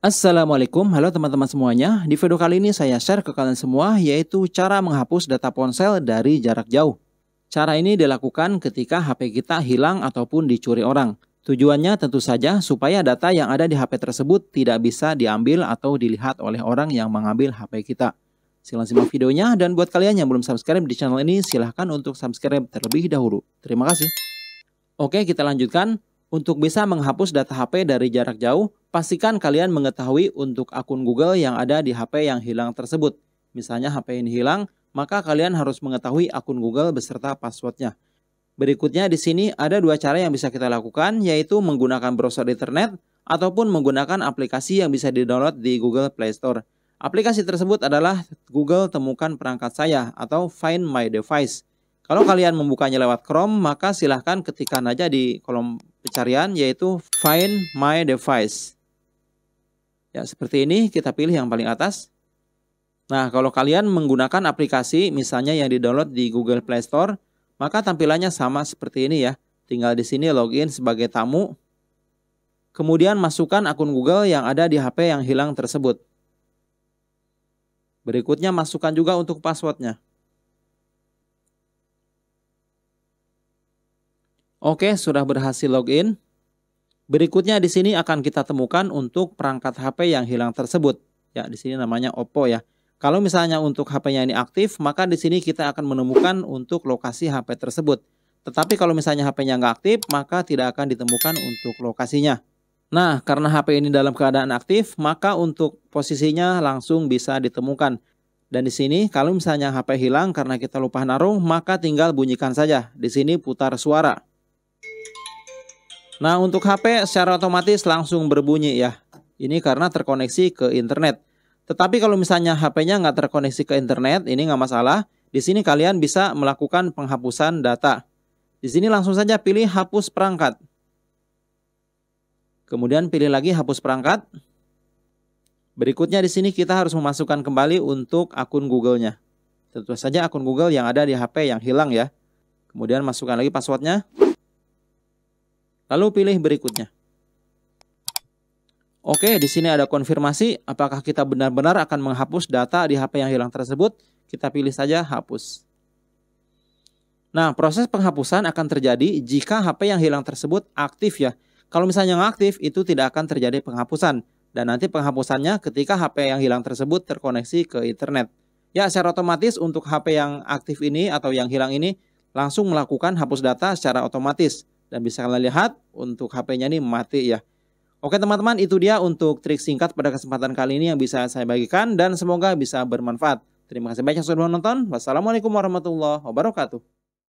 Assalamualaikum, halo teman-teman semuanya. Di video kali ini saya share ke kalian semua yaitu cara menghapus data ponsel dari jarak jauh. Cara ini dilakukan ketika HP kita hilang ataupun dicuri orang. Tujuannya tentu saja supaya data yang ada di HP tersebut tidak bisa diambil atau dilihat oleh orang yang mengambil HP kita. Silahkan simak videonya dan buat kalian yang belum subscribe di channel ini silahkan untuk subscribe terlebih dahulu. Terima kasih. Oke kita lanjutkan. Untuk bisa menghapus data HP dari jarak jauh, Pastikan kalian mengetahui untuk akun Google yang ada di HP yang hilang tersebut. Misalnya HP ini hilang, maka kalian harus mengetahui akun Google beserta passwordnya. Berikutnya di sini ada dua cara yang bisa kita lakukan, yaitu menggunakan browser internet ataupun menggunakan aplikasi yang bisa didownload di Google Play Store. Aplikasi tersebut adalah Google Temukan Perangkat Saya atau Find My Device. Kalau kalian membukanya lewat Chrome, maka silahkan ketikkan aja di kolom pencarian yaitu Find My Device. Ya, seperti ini kita pilih yang paling atas. Nah, kalau kalian menggunakan aplikasi misalnya yang di-download di Google Play Store, maka tampilannya sama seperti ini ya. Tinggal di sini login sebagai tamu. Kemudian masukkan akun Google yang ada di HP yang hilang tersebut. Berikutnya masukkan juga untuk passwordnya. Oke, sudah berhasil login. Berikutnya di sini akan kita temukan untuk perangkat HP yang hilang tersebut. Ya, di sini namanya Oppo ya. Kalau misalnya untuk HP-nya ini aktif, maka di sini kita akan menemukan untuk lokasi HP tersebut. Tetapi kalau misalnya HP-nya nggak aktif, maka tidak akan ditemukan untuk lokasinya. Nah, karena HP ini dalam keadaan aktif, maka untuk posisinya langsung bisa ditemukan. Dan di sini, kalau misalnya HP hilang karena kita lupa naruh, maka tinggal bunyikan saja. Di sini putar suara. Nah, untuk HP secara otomatis langsung berbunyi ya. Ini karena terkoneksi ke internet. Tetapi kalau misalnya HP-nya nggak terkoneksi ke internet, ini nggak masalah. Di sini kalian bisa melakukan penghapusan data. Di sini langsung saja pilih hapus perangkat. Kemudian pilih lagi hapus perangkat. Berikutnya di sini kita harus memasukkan kembali untuk akun Google-nya. Tentu saja akun Google yang ada di HP yang hilang ya. Kemudian masukkan lagi passwordnya. Lalu pilih berikutnya. Oke, di sini ada konfirmasi apakah kita benar-benar akan menghapus data di HP yang hilang tersebut. Kita pilih saja hapus. Nah, proses penghapusan akan terjadi jika HP yang hilang tersebut aktif ya. Kalau misalnya nggak aktif, itu tidak akan terjadi penghapusan. Dan nanti penghapusannya ketika HP yang hilang tersebut terkoneksi ke internet. Ya, secara otomatis untuk HP yang aktif ini atau yang hilang ini langsung melakukan hapus data secara otomatis. Dan bisa kalian lihat untuk HP-nya ini mati ya. Oke teman-teman itu dia untuk trik singkat pada kesempatan kali ini yang bisa saya bagikan dan semoga bisa bermanfaat. Terima kasih banyak sudah menonton. Wassalamualaikum warahmatullahi wabarakatuh.